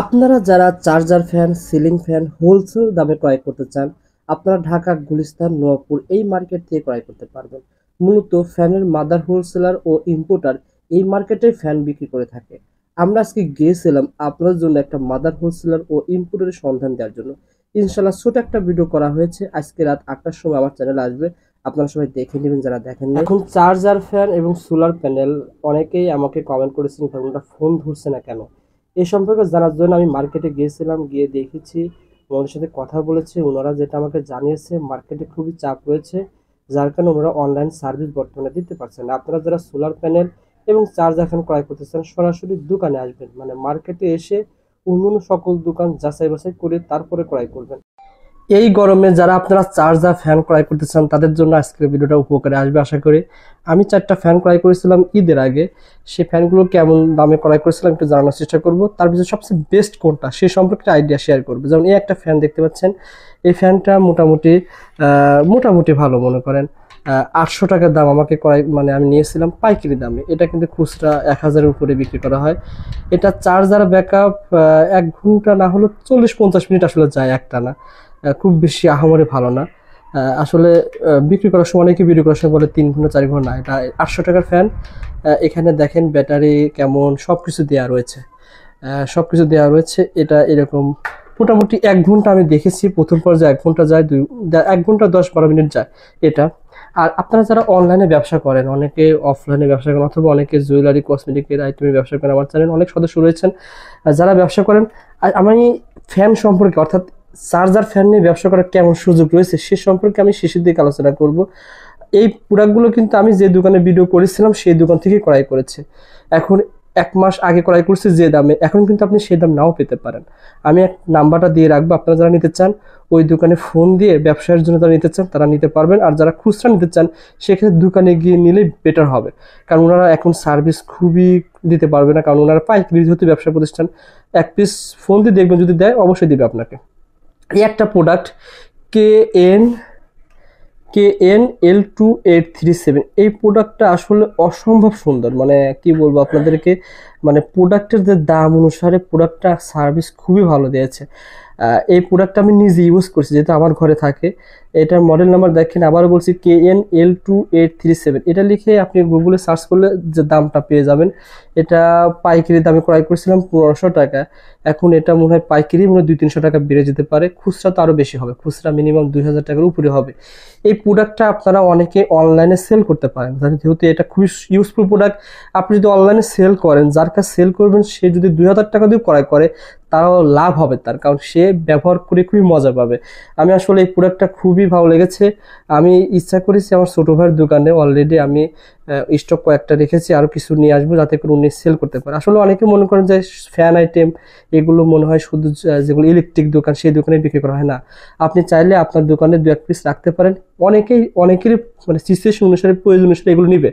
আপনারা যারা charger fan ceiling fan wholesale দামে ক্রয় করতে চান আপনারা ঢাকা গুলিস্তান নোয়াপুর এই মার্কেট থেকে ক্রয় করতে পারবেন মূলত ফ্যানের মাদার হোলসেলার ও ইম্পোর্টার এই মার্কেটে ফ্যান বিক্রি করে থাকে আমরা আজকে গিয়েছিলাম আপনার জন্য একটা মাদার হোলসেলার ও ইম্পোর্টারের সন্ধান দেওয়ার জন্য ইনশাল্লাহ ছোট একটা ভিডিও করা হয়েছে আজকে রাত আটটার সময় আমার চ্যানেল আসবে আপনারা সবাই দেখে নেবেন যারা দেখেন এখন চার্জার ফ্যান এবং সোলার প্যানেল অনেকেই আমাকে কমেন্ট করেছেন ফোনটা ফোন ধরছে না কেন এ সম্পর্কে জানার জন্য আমি মার্কেটে গিয়েছিলাম গিয়ে দেখেছি ওনাদের সাথে কথা বলেছে ওনারা যেটা আমাকে জানিয়েছে মার্কেটে খুবই চাপ রয়েছে যার কারণে ওনারা অনলাইন সার্ভিস বর্তমানে দিতে পারছেন আপনারা যারা সোলার প্যানেল এবং চার্জ এখন ক্রয় করতে চান সরাসরি দোকানে আসবেন মানে মার্কেটে এসে অন্য সকল দোকান যাচাই বাছাই করে তারপরে ক্রয় করবেন এই গরমে যারা আপনারা চার্জার ফ্যান ক্রয় করতে চান তাদের জন্য আজকের ভিডিওটা উপকারে আসবে আশা করি আমি চারটা ফ্যান ক্রয় করেছিলাম ঈদের আগে সেই ফ্যানগুলো কেমন দামে ক্রয় করেছিলাম একটু জানানোর চেষ্টা করব তার ভিতরে সবচেয়ে বেস্ট কোনটা সেই সম্পর্কে আইডিয়া শেয়ার করবে যেমন এই একটা ফ্যান দেখতে পাচ্ছেন এই ফ্যানটা মোটামুটি মোটামুটি ভালো মনে করেন আটশো টাকার দাম আমাকে করাই মানে আমি নিয়েছিলাম পাইকারি দামে এটা কিন্তু খুচরা এক হাজারের উপরে বিক্রি করা হয় এটা চার্জার ব্যাকআপ এক ঘন্টা না হলো চল্লিশ পঞ্চাশ মিনিট আসলে যায় একটা না খুব বেশি আহামরি ভালো না আসলে বিক্রি করার সময় অনেকে বিক্রি করার সময় বলে তিন ঘন্টা চার ঘন্টা না এটা আটশো টাকার ফ্যান এখানে দেখেন ব্যাটারি কেমন সব কিছু দেওয়া রয়েছে সব কিছু দেওয়া রয়েছে এটা এরকম মোটামুটি এক ঘন্টা আমি দেখেছি প্রথম পর্যায়ে এক ঘন্টা যায় দুই এক ঘন্টা দশ বারো মিনিট যায় এটা আর আপনারা যারা অনলাইনে ব্যবসা করেন অনেকে অফলাইনে ব্যবসা করেন অথবা অনেকে জুয়েলারি কসমেটিকের আইটেমের ব্যবসা করেন আমার চ্যানেল অনেক সদস্য রয়েছেন যারা ব্যবসা করেন আমি ফ্যান সম্পর্কে অর্থাৎ চার্জার ফ্যান নিয়ে ব্যবসা করার কেমন সুযোগ রয়েছে সে সম্পর্কে আমি শেষের দিকে আলোচনা করব এই প্রোডাক্টগুলো কিন্তু আমি যে দোকানে ভিডিও করেছিলাম সেই দোকান থেকে ক্রয় করেছে এখন এক মাস আগে ক্রয় করছে যে দামে এখন কিন্তু আপনি সেই দাম নাও পেতে পারেন আমি এক নাম্বারটা দিয়ে রাখবো আপনারা যারা নিতে চান ওই দোকানে ফোন দিয়ে ব্যবসার জন্য তারা নিতে চান তারা নিতে পারবেন আর যারা খুচরা নিতে চান সেক্ষেত্রে দোকানে গিয়ে নিলে বেটার হবে কারণ ওনারা এখন সার্ভিস খুবই দিতে পারবে না কারণ ওনারা পাইকারি যেহেতু ব্যবসা প্রতিষ্ঠান এক পিস ফোন দিয়ে দেখবেন যদি দেয় অবশ্যই দেবে আপনাকে এই একটা product K N K N L two eight three seven এই প্রোডাক্টটা আসলে অসম্ভব সুন্দর মানে কি বলবো আপনাদেরকে মানে প্রোডাক্টের যে দাম অনুসারে প্রোডাক্টটা সার্ভিস খুবই ভালো দিয়েছে এই প্রোডাক্টটা আমি নিজে ইউজ করছি যেহেতু আমার ঘরে থাকে এটার মডেল নাম্বার দেখেন আবারও বলছি K N L two eight three seven এটা লিখে আপনি গুগলে সার্চ করলে যে দামটা পেয়ে যাবেন এটা পাইকারি দামে ক্রয় করেছিলাম পনেরোশো টাকা এখন এটা মনে হয় পাইকারি মনে হয় দুই তিনশো টাকা বেড়ে যেতে পারে খুচরা তো আরও বেশি হবে খুচরা মিনিমাম দুই হাজার টাকার উপরে হবে এই প্রোডাক্টটা আপনারা অনেকে অনলাইনে সেল করতে পারেন মানে যেহেতু এটা খুবই ইউজফুল প্রোডাক্ট আপনি যদি অনলাইনে সেল করেন যার কাছে সেল করবেন সে যদি দুই হাজার টাকা দিয়ে ক্রয় করে তারও লাভ হবে তার কারণ সে ব্যবহার করে খুবই মজা পাবে আমি আসলে এই প্রোডাক্টটা খুবই ভালো লেগেছে আমি ইচ্ছা করেছি আমার ছোটো ভাইয়ের দোকানে অলরেডি আমি স্টক কয়েকটা রেখেছি আরও কিছু নিয়ে আসবো যাতে করে উনি সেল করতে পারে আসলে অনেকে মনে করেন যে ফ্যান আইটেম এগুলো মনে হয় শুধু যেগুলো ইলেকট্রিক দোকান সেই দোকানে বিক্রি করা হয় না আপনি চাইলে আপনার দোকানে দু এক পিস রাখতে পারেন অনেকেই অনেকেরই মানে সিচুয়েশন অনুসারে প্রয়োজন অনুসারে এগুলো নিবে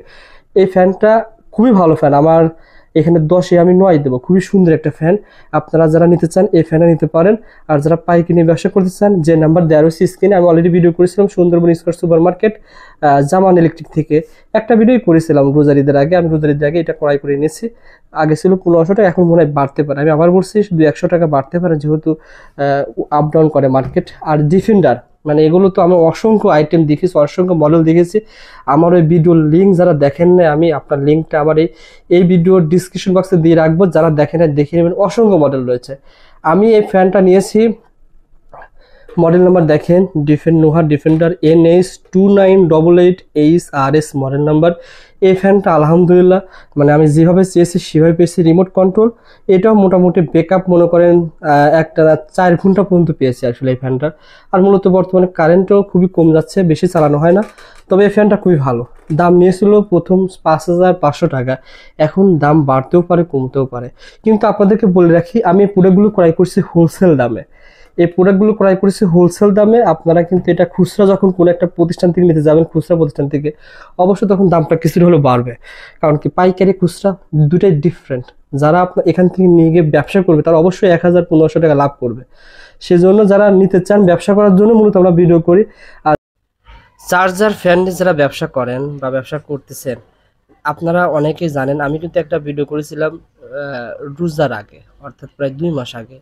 এই ফ্যানটা খুবই ভালো ফ্যান আমার এখানে দশে আমি নয় দেবো খুবই সুন্দর একটা ফ্যান আপনারা যারা নিতে চান এই ফ্যানে নিতে পারেন আর যারা নিয়ে ব্যবসা করতে চান যে নাম্বার দেওয়া রয়েছে স্ক্রিনে আমি অলরেডি ভিডিও করেছিলাম Sundarban square supermarket Zaman electric থেকে একটা ভিডিওই করেছিলাম রোজারিদের আগে আমি রোজারিদের আগে এটা ক্রয় করে নিয়েছি আগে ছিল পনেরোশো টাকা এখন মনে হয় বাড়তে পারে আমি আবার বলছি দু একশো টাকা বাড়তে পারে যেহেতু আপ ডাউন করে মার্কেট আর ডিফেন্ডার মানে এগুলো তো আমি অসংখ্য আইটেম দেখেছি অসংখ্য মডেল দেখেছি আমার ওই ভিডিওর লিঙ্ক যারা দেখেন না আমি আপনার লিঙ্কটা আমার এই এই ভিডিওর ডিসক্রিপশন বক্সে দিয়ে রাখবো যারা দেখেন না দেখে নেবেন অসংখ্য মডেল রয়েছে আমি এই ফ্যানটা নিয়েছি মডেল নাম্বার দেখেন ডিফেন্ড নোহার defender N H two nine double eight H R S model number এই ফ্যানটা আলহামদুলিল্লাহ মানে আমি যেভাবে চেয়েছি সেভাবে পেয়েছি রিমোট কন্ট্রোল এটাও মোটামুটি ব্যাকআপ মনে করেন একটা চার ঘন্টা পর্যন্ত পেয়েছি আসলে এই ফ্যানটার আর মূলত বর্তমানে কারেন্টও খুবই কম যাচ্ছে বেশি চালানো হয় না তবে এই ফ্যানটা খুবই ভালো দাম নিয়েছিল প্রথম পাঁচ হাজার পাঁচশো টাকা এখন দাম বাড়তেও পারে কমতেও পারে কিন্তু আপনাদেরকে বলে রাখি আমি পুরোগুলো ক্রয় করছি হোলসেল দামে এই প্রোডাক্টগুলো ক্রয় করেছি হোলসেল দামে আপনারা কিন্তু এটা খুচরা যখন কোনো একটা প্রতিষ্ঠান থেকে নিতে যাবেন খুচরা প্রতিষ্ঠান থেকে অবশ্যই তখন দামটা কিছুটা হলেও বাড়বে কারণ কি পাইকারি খুচরা দুটাই ডিফারেন্ট যারা আপনার এখান থেকে নিয়ে গিয়ে ব্যবসা করবে তারা অবশ্যই এক হাজার পনেরোশো টাকা লাভ করবে সেজন্য যারা নিতে চান ব্যবসা করার জন্য মূলত আমরা ভিডিও করি আর চার্জার ফ্যান যারা ব্যবসা করেন বা ব্যবসা করতেছেন আপনারা অনেকেই জানেন আমি কিন্তু একটা ভিডিও করেছিলাম রোজার আগে অর্থাৎ প্রায় দুই মাস আগে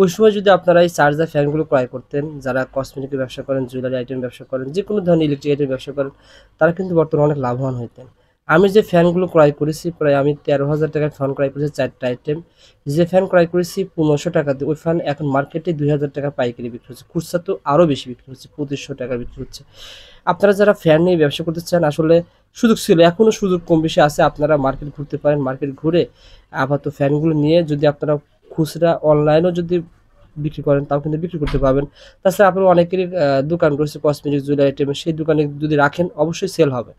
ওই সময় যদি আপনারা এই চার্জার ফ্যানগুলো ক্রয় করতেন যারা কসমেটিকের ব্যবসা করেন জুয়েলারি আইটেম ব্যবসা করেন যে কোনো ধরনের ইলেকট্রিক আইটেম ব্যবসা করেন তারা কিন্তু বর্তমানে অনেক লাভবান হইতেন আমি যে ফ্যানগুলো ক্রয় করেছি প্রায় আমি তেরো হাজার টাকার ফ্যান ক্রয় করেছি চারটা আইটেম যে ফ্যান ক্রয় করেছি পনেরোশো টাকা দিয়ে ওই ফ্যান এখন মার্কেটে দুই হাজার টাকা পাইকারি বিক্রি হচ্ছে খুচরা তো আরও বেশি বিক্রি হচ্ছে পঁচিশশো টাকা বিক্রি হচ্ছে আপনারা যারা ফ্যান নিয়ে ব্যবসা করতে চান আসলে সুযোগ ছিল এখনও সুযোগ কম বেশি আছে আপনারা মার্কেট ঘুরতে পারেন মার্কেট ঘুরে আপাতত ফ্যানগুলো নিয়ে যদি আপনারা খুচরা অনলাইনেও যদি বিক্রি করেন তাও কিন্তু বিক্রি করতে পারবেন তাছাড়া আপনার অনেকেরই দোকান রয়েছে কসমেটিক জুয়েলারি আইটেম সেই দোকানে যদি রাখেন অবশ্যই সেল হবে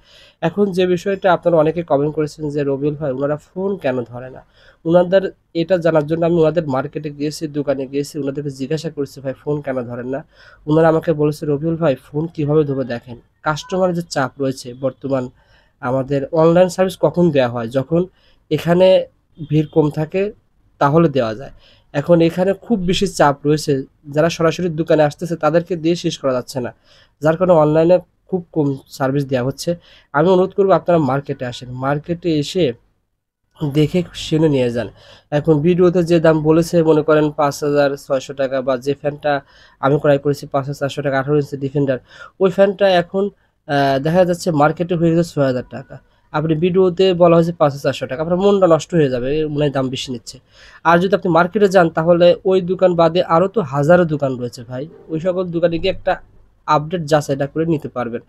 এখন যে বিষয়টা আপনারা অনেকে কমেন্ট করেছেন যে রবিউল ভাই ওনারা ফোন কেন ধরে না ওনাদের এটা জানার জন্য আমি ওনাদের মার্কেটে গিয়েছি দোকানে গিয়েছি ওনাদেরকে জিজ্ঞাসা করেছি ভাই ফোন কেন ধরেন না ওনারা আমাকে বলেছে রবিউল ভাই ফোন কীভাবে ধরে দেখেন কাস্টমারের যে চাপ রয়েছে বর্তমান আমাদের অনলাইন সার্ভিস কখন দেওয়া হয় যখন এখানে ভিড় কম থাকে তাহলে দেওয়া যায় এখন এখানে খুব বেশি চাপ রয়েছে যারা সরাসরি দোকানে আসতেছে তাদেরকে দিয়ে শেষ করা যাচ্ছে না যার কারণে অনলাইনে খুব কম সার্ভিস দেওয়া হচ্ছে আমি অনুরোধ করবো আপনারা মার্কেটে আসেন মার্কেটে এসে দেখে শুনে নিয়ে যান এখন ভিডিওতে যে দাম বলেছে মনে করেন পাঁচ হাজার ছয়শো টাকা বা যে ফ্যানটা আমি ক্রয় করেছি পাঁচ হাজার চারশো টাকা আঠারো ইঞ্চি ডিফেন্ডার ওই ফ্যানটা এখন দেখা যাচ্ছে মার্কেটে হয়ে গেছে ছয় হাজার টাকা আপনি ভিডিওতে বলা হয়েছে পাঁচ চারশো টাকা আপনার মনটা নষ্ট হয়ে যাবে মনে দাম বেশি নিচ্ছে আর যদি আপনি মার্কেটে যান তাহলে ওই দোকান বাদে আরও তো হাজারো দোকান রয়েছে ভাই ওই সকল দোকানে গিয়ে একটা আপডেট যাচাইটা করে নিতে পারবেন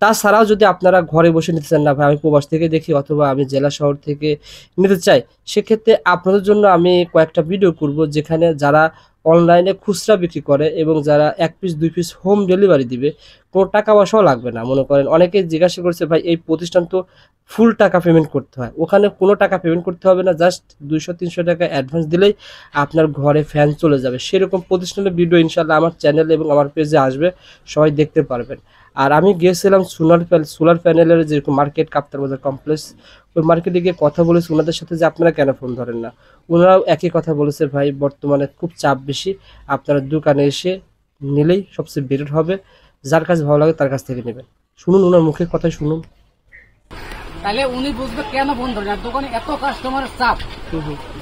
তাছাড়াও যদি আপনারা ঘরে বসে নিতে চান না ভাই আমি প্রবাস থেকে দেখি অথবা আমি জেলা শহর থেকে নিতে চাই সেক্ষেত্রে আপনাদের জন্য আমি কয়েকটা ভিডিও করব যেখানে যারা অনলাইনে খুচরা বিক্রি করে এবং যারা এক পিস দুই পিস হোম ডেলিভারি দিবে কোনো টাকা পয়সাও লাগবে না মনে করেন অনেকে জিজ্ঞাসা করছে ভাই এই প্রতিষ্ঠান তো ফুল টাকা পেমেন্ট করতে হয় ওখানে কোনো টাকা পেমেন্ট করতে হবে না জাস্ট দুইশো তিনশো টাকা অ্যাডভান্স দিলেই আপনার ঘরে ফ্যান চলে যাবে সেরকম প্রতিষ্ঠানের ভিডিও ইনশাল্লাহ আমার চ্যানেল এবং আমার পেজে আসবে সবাই দেখতে পারবেন আর আমি গিয়েছিলাম সোলার প্যান সোলার প্যানেলের যেরকম মার্কেট কাপ্তার বাজার কমপ্লেক্স ওই মার্কেটে গিয়ে কথা বলেছি ওনাদের সাথে যে আপনারা কেন ফোন ধরেন না ওনারাও একই কথা বলেছে ভাই বর্তমানে খুব চাপ বেশি আপনারা দোকানে এসে নিলেই সবচেয়ে বেটার হবে যার কাজ ভালো লাগে তার কাছ থেকে নেবেন শুনুন ওনার মুখের কথা শুনুন তাহলে উনি বুঝবে কেন বন্ধ না দোকানে এত কাস্টমারের চাপ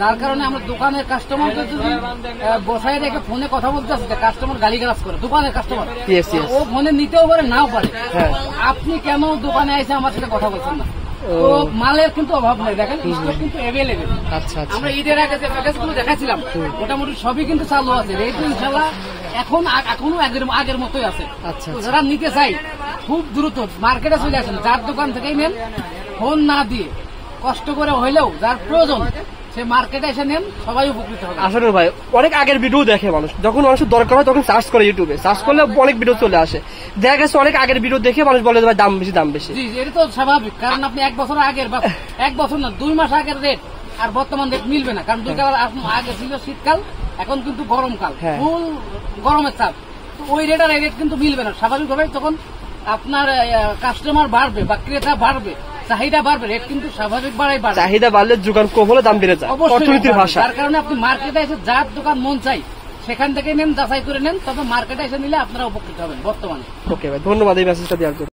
যার কারণে আমরা দোকানের কাস্টমারকে যদি বসায় রেখে ফোনে কথা বলতে আসছে কাস্টমার গালি গালাজ করে দোকানের কাস্টমার ও ফোনে নিতেও পারে নাও পারে হ্যাঁ। আপনি কেন দোকানে এসে আমার সাথে কথা বলছেন না তো মালের কিন্তু অভাব নাই দেখেন কিন্তু আচ্ছা, আচ্ছা। আমরা ঈদের আগে যে প্যাকেজ গুলো দেখাচ্ছিলাম মোটামুটি সবই কিন্তু চালু আছে রেট ইনশাল্লাহ এখন এখনো আগের মতোই আছে আচ্ছা, যারা নিতে চাই খুব দ্রুত মার্কেটে চলে আসেন যার দোকান থেকেই নেন ফোন না দিয়ে কষ্ট করে হইলেও যার প্রয়োজন সে মার্কেটে এসে নেন সবাই উপকৃত হবে আসলে ভাই অনেক আগের ভিডিও দেখে মানুষ যখন মানুষের দরকার হয় তখন সার্চ করে ইউটিউবে সার্চ করলে অনেক ভিডিও চলে আসে দেখা গেছে অনেক আগের ভিডিও দেখে মানুষ বলে ভাই দাম বেশি দাম বেশি এটা তো স্বাভাবিক কারণ আপনি এক বছর আগের বা এক বছর না দুই মাস আগের রেট আর বর্তমান রেট মিলবে না কারণ দুই কাল আগে ছিল শীতকাল এখন কিন্তু গরমকাল হ্যাঁ। ফুল গরমের চাপ ওই রেট আর রেট কিন্তু মিলবে না স্বাভাবিকভাবেই তখন আপনার কাস্টমার বাড়বে বা ক্রেতা বাড়বে চাহিদা বাড়বে রেট কিন্তু স্বাভাবিক বাড়াই বাড়বে চাহিদা বাড়লে যোগান কম হলে দাম বেড়ে যায় অর্থনীতির ভাষা তার কারণে আপনি মার্কেটে এসে যার দোকান মন চাই সেখান থেকে নেন যাচাই করে নেন তবে মার্কেটে এসে নিলে আপনারা উপকৃত হবেন বর্তমানে ওকে ভাই ধন্যবাদ এই মেসেজটা দেওয়ার জন্য